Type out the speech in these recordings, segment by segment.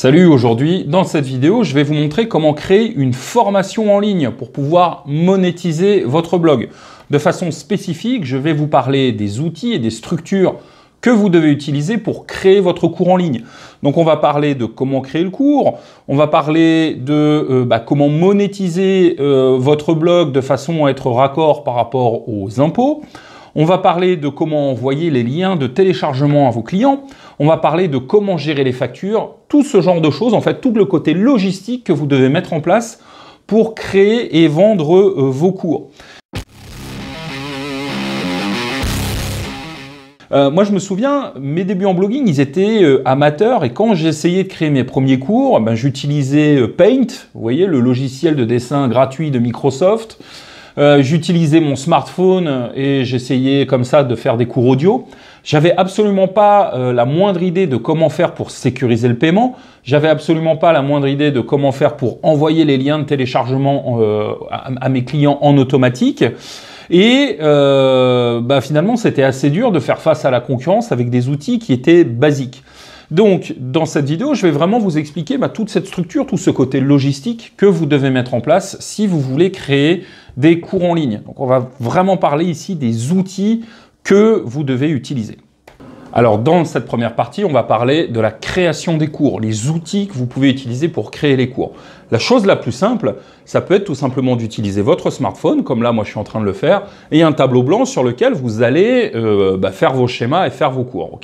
Salut, aujourd'hui dans cette vidéo je vais vous montrer comment créer une formation en ligne pour pouvoir monétiser votre blog. De façon spécifique, je vais vous parler des outils et des structures que vous devez utiliser pour créer votre cours en ligne. Donc on va parler de comment créer le cours, on va parler de euh, bah, comment monétiser euh, votre blog de façon à être raccord par rapport aux impôts, on va parler de comment envoyer les liens de téléchargement à vos clients. On va parler de comment gérer les factures. Tout ce genre de choses, en fait, tout le côté logistique que vous devez mettre en place pour créer et vendre euh, vos cours. Euh, moi, je me souviens, mes débuts en blogging, ils étaient euh, amateurs et quand j'essayais de créer mes premiers cours, eh ben, j'utilisais Paint, vous voyez, le logiciel de dessin gratuit de Microsoft. Euh, j'utilisais mon smartphone euh, et j'essayais comme ça de faire des cours audio. J'avais absolument pas euh, la moindre idée de comment faire pour sécuriser le paiement. J'avais absolument pas la moindre idée de comment faire pour envoyer les liens de téléchargement à, mes clients en automatique. Et bah, finalement, c'était assez dur de faire face à la concurrence avec des outils qui étaient basiques. Donc, dans cette vidéo, je vais vraiment vous expliquer bah, toute cette structure, tout ce côté logistique que vous devez mettre en place si vous voulez créer des cours en ligne. Donc, on va vraiment parler ici des outils que vous devez utiliser. Alors dans cette première partie, on va parler de la création des cours, les outils que vous pouvez utiliser pour créer les cours. La chose la plus simple, ça peut être tout simplement d'utiliser votre smartphone, comme là moi je suis en train de le faire, et un tableau blanc sur lequel vous allez euh, bah, faire vos schémas et faire vos cours.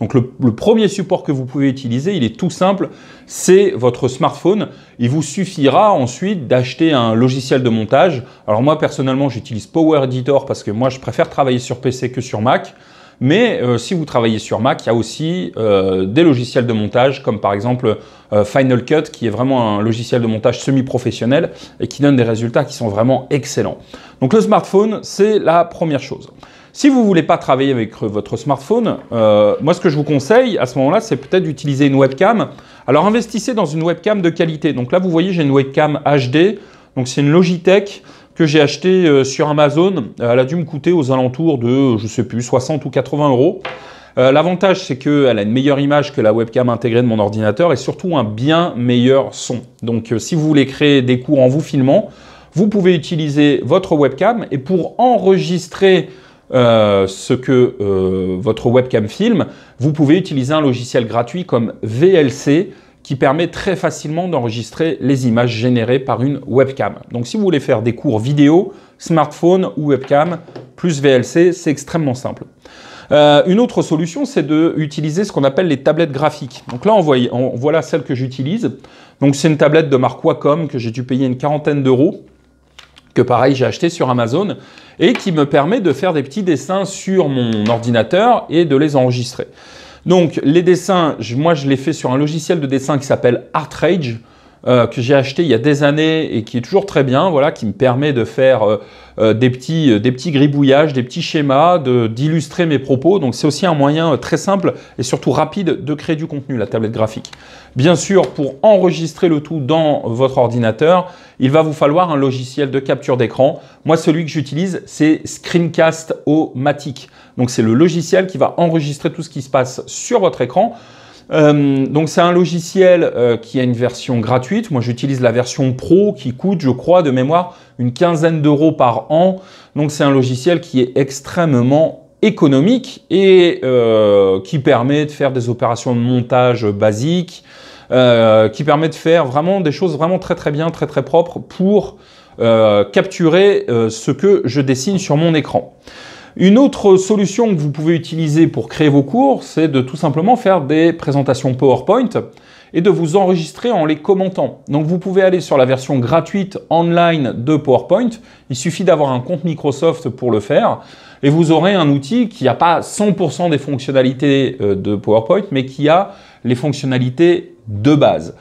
Donc le premier support que vous pouvez utiliser, il est tout simple, c'est votre smartphone. Il vous suffira ensuite d'acheter un logiciel de montage. Alors moi personnellement j'utilise Power Editor parce que moi je préfère travailler sur PC que sur Mac. Mais euh, si vous travaillez sur Mac, il y a aussi euh, des logiciels de montage comme par exemple euh, Final Cut qui est vraiment un logiciel de montage semi-professionnel et qui donne des résultats qui sont vraiment excellents. Donc le smartphone, c'est la première chose. Si vous ne voulez pas travailler avec votre smartphone, moi ce que je vous conseille à ce moment-là, c'est peut-être d'utiliser une webcam. Alors investissez dans une webcam de qualité. Donc là, vous voyez, j'ai une webcam HD. Donc c'est une Logitech que j'ai acheté euh, sur Amazon. Euh, elle a dû me coûter aux alentours de, je sais plus, 60 ou 80 euros. Euh, l'avantage, c'est qu'elle a une meilleure image que la webcam intégrée de mon ordinateur et surtout un bien meilleur son. Donc, si vous voulez créer des cours en vous filmant, vous pouvez utiliser votre webcam et pour enregistrer ce que votre webcam filme, vous pouvez utiliser un logiciel gratuit comme VLC qui permet très facilement d'enregistrer les images générées par une webcam. Donc si vous voulez faire des cours vidéo, smartphone ou webcam, plus VLC, c'est extrêmement simple. Euh, une autre solution, c'est d'utiliser ce qu'on appelle les tablettes graphiques. Donc là, on voit, voilà celle que j'utilise. Donc c'est une tablette de marque Wacom que j'ai dû payer une quarantaine d'euros que pareil j'ai acheté sur Amazon et qui me permet de faire des petits dessins sur mon ordinateur et de les enregistrer. Donc les dessins, moi je les fais sur un logiciel de dessin qui s'appelle ArtRage. Euh, que j'ai acheté il y a des années et qui est toujours très bien, voilà, qui me permet de faire euh, euh, des, petits, des petits gribouillages, des petits schémas, d'illustrer mes propos. Donc c'est aussi un moyen très simple et surtout rapide de créer du contenu, la tablette graphique. Bien sûr, pour enregistrer le tout dans votre ordinateur, il va vous falloir un logiciel de capture d'écran. Moi, celui que j'utilise, c'est Screencast-O-Matic. Donc c'est le logiciel qui va enregistrer tout ce qui se passe sur votre écran. Euh, donc c'est un logiciel euh, qui a une version gratuite. Moi j'utilise la version pro qui coûte, je crois, de mémoire une quinzaine d'euros par an. Donc c'est un logiciel qui est extrêmement économique et euh, qui permet de faire des opérations de montage basiques, qui permet de faire vraiment des choses vraiment très très bien, très très propres pour capturer ce que je dessine sur mon écran. Une autre solution que vous pouvez utiliser pour créer vos cours, c'est de tout simplement faire des présentations PowerPoint et de vous enregistrer en les commentant. Donc vous pouvez aller sur la version gratuite online de PowerPoint. Il suffit d'avoir un compte Microsoft pour le faire. Et vous aurez un outil qui n'a pas 100% des fonctionnalités euh, de PowerPoint, mais qui a les fonctionnalités de base.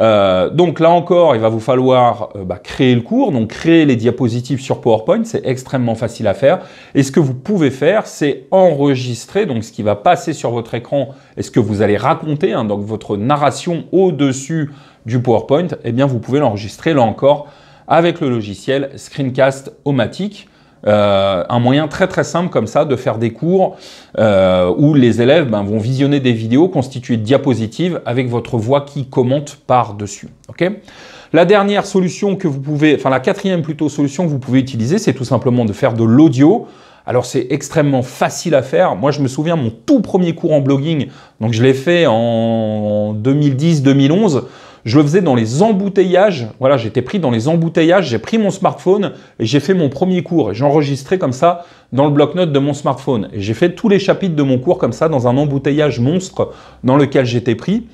Euh, donc là encore, il va vous falloir euh, bah, créer le cours, donc créer les diapositives sur PowerPoint, c'est extrêmement facile à faire. Et ce que vous pouvez faire, c'est enregistrer, donc ce qui va passer sur votre écran et ce que vous allez raconter, hein, donc votre narration au-dessus du PowerPoint, eh bien vous pouvez l'enregistrer là encore avec le logiciel screencast o euh, un moyen très très simple comme ça de faire des cours euh, où les élèves ben, vont visionner des vidéos constituées de diapositives avec votre voix qui commente par-dessus. la dernière solution que vous pouvez, enfin la quatrième plutôt solution que vous pouvez utiliser, c'est tout simplement de faire de l'audio. Alors c'est extrêmement facile à faire. Moi je me souviens mon tout premier cours en blogging, donc je l'ai fait en 2010-2011 je le faisais dans les embouteillages. Voilà, j'étais pris dans les embouteillages, j'ai pris mon smartphone et j'ai fait mon premier cours. J'enregistrais comme ça dans le bloc-notes de mon smartphone. j'ai fait tous les chapitres de mon cours comme ça dans un embouteillage monstre dans lequel j'étais pris.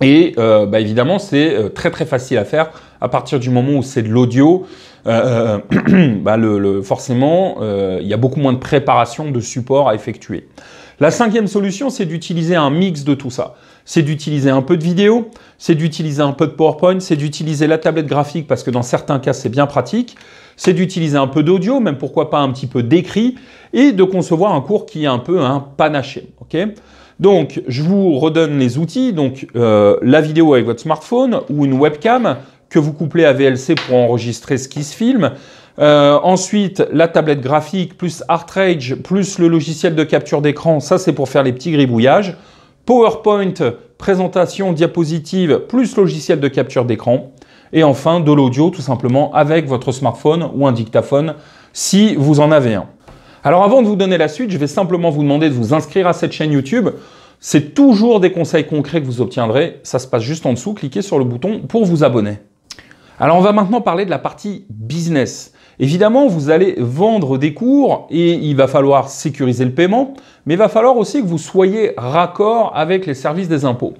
Et euh, bah, évidemment, c'est euh, très très facile à faire à partir du moment où c'est de l'audio. Euh, bah, forcément, il y a beaucoup moins de préparation de support à effectuer. La cinquième solution, c'est d'utiliser un mix de tout ça c'est d'utiliser un peu de vidéo, c'est d'utiliser un peu de PowerPoint, c'est d'utiliser la tablette graphique parce que dans certains cas c'est bien pratique, c'est d'utiliser un peu d'audio, même pourquoi pas un petit peu d'écrit, et de concevoir un cours qui est un peu un panaché. donc je vous redonne les outils, donc euh, la vidéo avec votre smartphone ou une webcam que vous couplez à VLC pour enregistrer ce qui se filme. Euh, ensuite, la tablette graphique plus ArtRage plus le logiciel de capture d'écran, ça c'est pour faire les petits gribouillages. PowerPoint, présentation, diapositive, plus logiciel de capture d'écran. Et enfin, de l'audio tout simplement avec votre smartphone ou un dictaphone si vous en avez un. Alors avant de vous donner la suite, je vais simplement vous demander de vous inscrire à cette chaîne YouTube. C'est toujours des conseils concrets que vous obtiendrez. Ça se passe juste en dessous. Cliquez sur le bouton pour vous abonner. Alors on va maintenant parler de la partie business. Évidemment, vous allez vendre des cours et il va falloir sécuriser le paiement, mais il va falloir aussi que vous soyez raccord avec les services des impôts.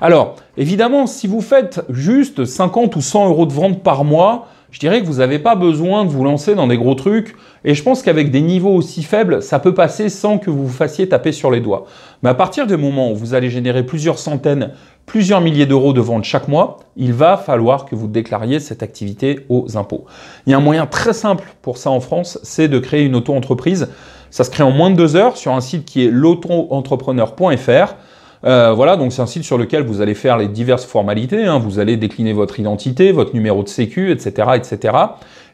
Alors, évidemment, si vous faites juste 50 ou 100 euros de vente par mois, je dirais que vous n'avez pas besoin de vous lancer dans des gros trucs. Et je pense qu'avec des niveaux aussi faibles, ça peut passer sans que vous vous fassiez taper sur les doigts. Mais à partir du moment où vous allez générer plusieurs centaines, plusieurs milliers d'euros de ventes chaque mois, il va falloir que vous déclariez cette activité aux impôts. Il y a un moyen très simple pour ça en France, c'est de créer une auto-entreprise. Ça se crée en moins de deux heures sur un site qui est lauto euh, voilà, donc c'est un site sur lequel vous allez faire les diverses formalités. Hein. Vous allez décliner votre identité, votre numéro de sécu, etc., etc.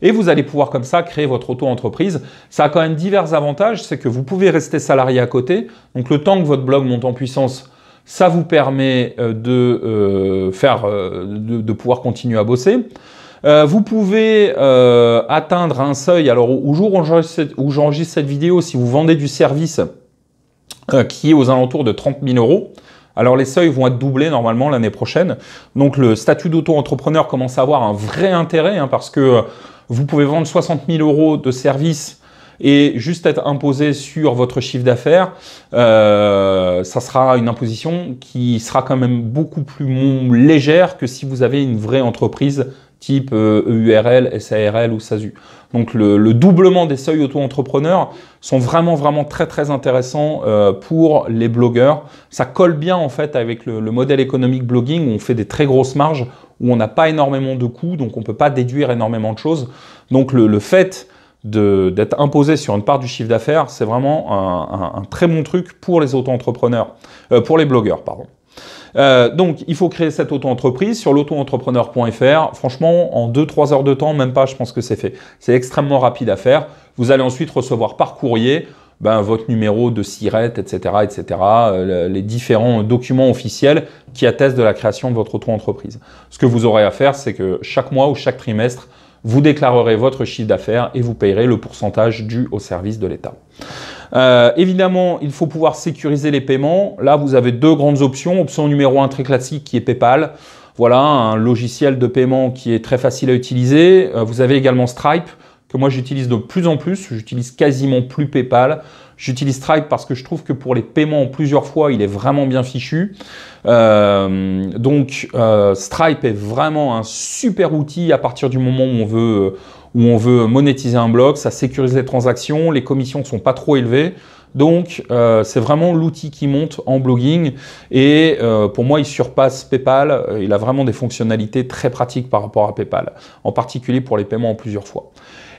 Et vous allez pouvoir comme ça créer votre auto-entreprise. Ça a quand même divers avantages, c'est que vous pouvez rester salarié à côté. Donc le temps que votre blog monte en puissance, ça vous permet euh, de euh, faire, de, pouvoir continuer à bosser. vous pouvez atteindre un seuil. Alors au jour où j'enregistre cette vidéo, si vous vendez du service, euh, qui est aux alentours de 30 000 euros. Alors les seuils vont être doublés normalement l'année prochaine. Donc le statut d'auto-entrepreneur commence à avoir un vrai intérêt hein, parce que euh, vous pouvez vendre 60 000 euros de services et juste être imposé sur votre chiffre d'affaires, euh, ça sera une imposition qui sera quand même beaucoup plus légère que si vous avez une vraie entreprise type EURL, e SARL ou SASU. Donc le, doublement des seuils auto-entrepreneurs sont vraiment vraiment très très intéressants euh, pour les blogueurs. Ça colle bien en fait avec le, modèle économique blogging où on fait des très grosses marges, où on n'a pas énormément de coûts, donc on ne peut pas déduire énormément de choses. Donc le, le fait d'être imposé sur une part du chiffre d'affaires, c'est vraiment un, très bon truc pour les auto-entrepreneurs, euh, pour les blogueurs, pardon. Euh, donc, il faut créer cette auto-entreprise sur l'autoentrepreneur.fr. Franchement, en deux, 3 heures de temps, même pas, je pense que c'est fait. C'est extrêmement rapide à faire. Vous allez ensuite recevoir par courrier ben, votre numéro de SIRET, etc., etc., les différents documents officiels qui attestent de la création de votre auto-entreprise. Ce que vous aurez à faire, c'est que chaque mois ou chaque trimestre, vous déclarerez votre chiffre d'affaires et vous payerez le pourcentage dû au service de l'État. Euh, évidemment, il faut pouvoir sécuriser les paiements. Là, vous avez deux grandes options. Option numéro un très classique qui est PayPal. Voilà, un logiciel de paiement qui est très facile à utiliser. Euh, vous avez également Stripe que moi j'utilise de plus en plus. J'utilise quasiment plus PayPal. J'utilise Stripe parce que je trouve que pour les paiements en plusieurs fois, il est vraiment bien fichu. Euh, donc euh, Stripe est vraiment un super outil à partir du moment où on veut, euh, où on veut monétiser un blog. Ça sécurise les transactions, les commissions ne sont pas trop élevées. Donc, c'est vraiment l'outil qui monte en blogging. Et pour moi, il surpasse PayPal. Il a vraiment des fonctionnalités très pratiques par rapport à PayPal, en particulier pour les paiements en plusieurs fois.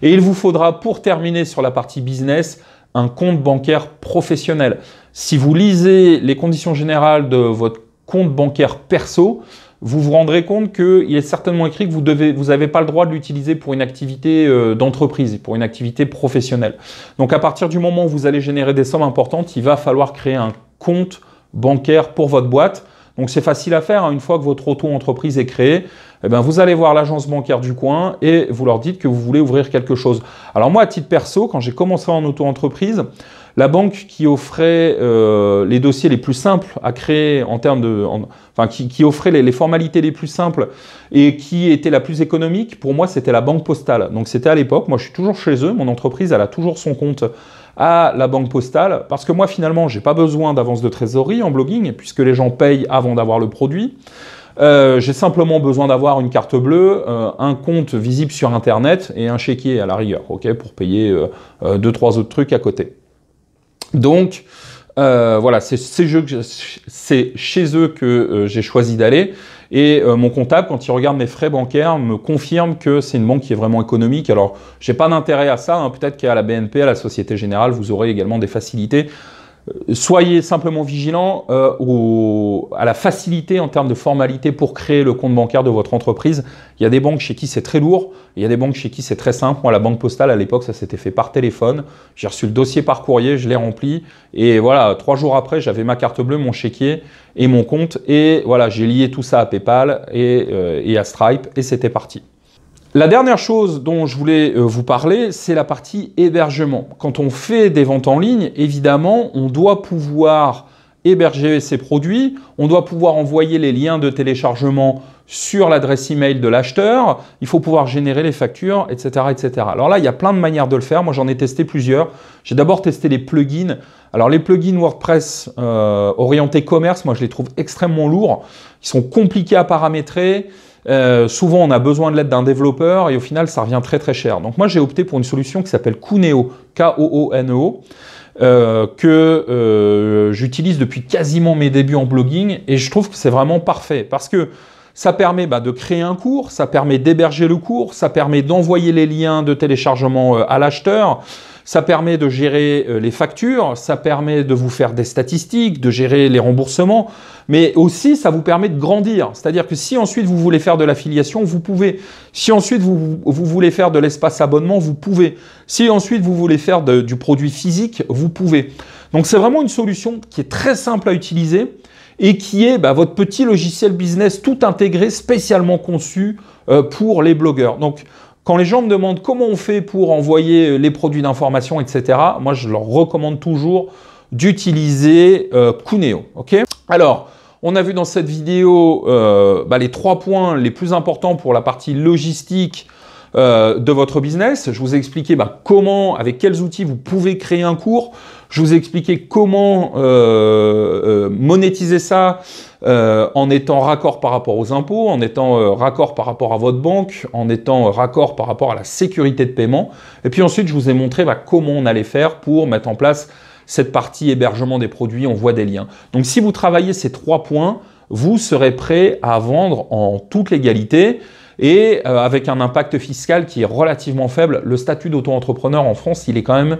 Et il vous faudra, pour terminer sur la partie business, un compte bancaire professionnel. Si vous lisez les conditions générales de votre compte bancaire perso, vous vous rendrez compte qu'il est certainement écrit que vous n'avez vous pas le droit de l'utiliser pour une activité euh, d'entreprise, pour une activité professionnelle. Donc à partir du moment où vous allez générer des sommes importantes, il va falloir créer un compte bancaire pour votre boîte. Donc c'est facile à faire, hein, une fois que votre auto-entreprise est créée, eh ben, vous allez voir l'agence bancaire du coin et vous leur dites que vous voulez ouvrir quelque chose. Alors moi, à titre perso, quand j'ai commencé en auto-entreprise, la banque qui offrait euh, les dossiers les plus simples à créer en termes de, enfin qui, offrait les, les, formalités les plus simples et qui était la plus économique, pour moi c'était la banque postale. Donc c'était à l'époque, moi je suis toujours chez eux, mon entreprise elle a toujours son compte à la banque postale parce que moi finalement j'ai pas besoin d'avance de trésorerie en blogging puisque les gens payent avant d'avoir le produit. Euh, j'ai simplement besoin d'avoir une carte bleue, euh, un compte visible sur Internet et un chéquier à la rigueur, ok, pour payer euh, deux, trois autres trucs à côté. Donc, voilà, c'est chez eux que j'ai choisi d'aller. Et mon comptable, quand il regarde mes frais bancaires, me confirme que c'est une banque qui est vraiment économique. Alors, j'ai pas d'intérêt à ça. Hein. Peut-être qu'à la BNP, à la Société Générale, vous aurez également des facilités. Euh, soyez simplement vigilant euh, à la facilité en termes de formalité pour créer le compte bancaire de votre entreprise. Il y a des banques chez qui c'est très lourd, il y a des banques chez qui c'est très simple. Moi, la banque postale, à l'époque, ça s'était fait par téléphone. J'ai reçu le dossier par courrier, je l'ai rempli, et voilà, trois jours après, j'avais ma carte bleue, mon chéquier et mon compte, et voilà, j'ai lié tout ça à PayPal et euh, à Stripe, et c'était parti. La dernière chose dont je voulais euh, vous parler, c'est la partie hébergement. Quand on fait des ventes en ligne, évidemment, on doit pouvoir héberger ses produits, on doit pouvoir envoyer les liens de téléchargement sur l'adresse email de l'acheteur, il faut pouvoir générer les factures, etc., etc. Alors là, il y a plein de manières de le faire. Moi, j'en ai testé plusieurs. J'ai d'abord testé les plugins. Alors les plugins WordPress euh, orientés commerce, moi, je les trouve extrêmement lourds. Ils sont compliqués à paramétrer. Euh, souvent, on a besoin de l'aide d'un développeur et au final, ça revient très très cher. Donc moi, j'ai opté pour une solution qui s'appelle Kuneo, K-O-O-N-E-O, e euh, que euh, j'utilise depuis quasiment mes débuts en blogging et je trouve que c'est vraiment parfait parce que ça permet bah, de créer un cours, ça permet d'héberger le cours, ça permet d'envoyer les liens de téléchargement à l'acheteur. Ça permet de gérer euh, les factures, ça permet de vous faire des statistiques, de gérer les remboursements, mais aussi ça vous permet de grandir. C'est-à-dire que si ensuite vous voulez faire de l'affiliation, vous pouvez. Si ensuite vous, vous voulez faire de l'espace abonnement, vous pouvez. Si ensuite vous voulez faire du produit physique, vous pouvez. Donc c'est vraiment une solution qui est très simple à utiliser et qui est bah, votre petit logiciel business tout intégré, spécialement conçu euh, pour les blogueurs. Donc quand les gens me demandent comment on fait pour envoyer euh, les produits d'information, etc., moi je leur recommande toujours d'utiliser euh, Cuneo. Alors, on a vu dans cette vidéo euh, bah, les trois points les plus importants pour la partie logistique euh, de votre business. Je vous ai expliqué bah, comment, avec quels outils vous pouvez créer un cours. Je vous ai expliqué comment euh, euh, monétiser ça en étant raccord par rapport aux impôts, en étant raccord par rapport à votre banque, en étant raccord par rapport à la sécurité de paiement. Et puis ensuite, je vous ai montré bah, comment on allait faire pour mettre en place cette partie hébergement des produits, on voit des liens. Donc si vous travaillez ces trois points, vous serez prêt à vendre en toute légalité et euh, avec un impact fiscal qui est relativement faible. Le statut d'auto-entrepreneur en France, il est quand même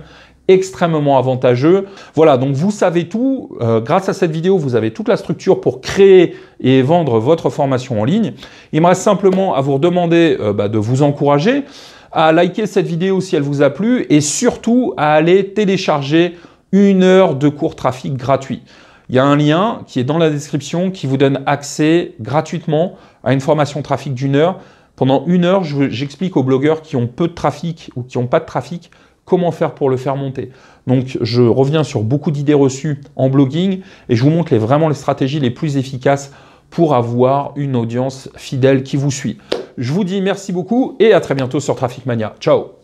extrêmement avantageux. Voilà, donc vous savez tout. Euh, grâce à cette vidéo, vous avez toute la structure pour créer et vendre votre formation en ligne. Il me reste simplement à vous demander euh, bah, de vous encourager, à liker cette vidéo si elle vous a plu et surtout à aller télécharger une heure de cours trafic gratuit il y a un lien qui est dans la description qui vous donne accès gratuitement à une formation trafic d'une heure. Pendant une heure, j'explique aux blogueurs qui ont peu de trafic ou qui n'ont pas de trafic comment faire pour le faire monter. Donc je reviens sur beaucoup d'idées reçues en blogging et je vous montre les, vraiment les stratégies les plus efficaces pour avoir une audience fidèle qui vous suit. Je vous dis merci beaucoup et à très bientôt sur Traffic Mania. Ciao